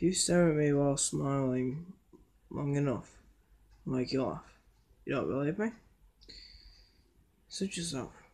If you stare at me while smiling long enough, I'll make you laugh. You don't believe me? Suit yourself.